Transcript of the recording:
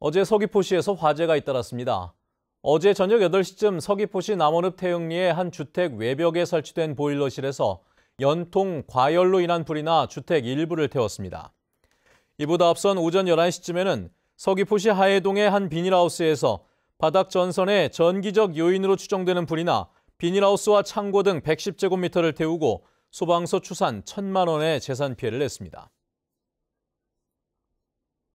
어제 서귀포시에서 화재가 잇따랐습니다. 어제 저녁 8시쯤 서귀포시 남원읍 태흥리의 한 주택 외벽에 설치된 보일러실에서 연통, 과열로 인한 불이나 주택 일부를 태웠습니다. 이보다 앞선 오전 11시쯤에는 서귀포시 하해동의 한 비닐하우스에서 바닥 전선에 전기적 요인으로 추정되는 불이나 비닐하우스와 창고 등 110제곱미터를 태우고 소방서 추산 1천만 원의 재산 피해를 냈습니다.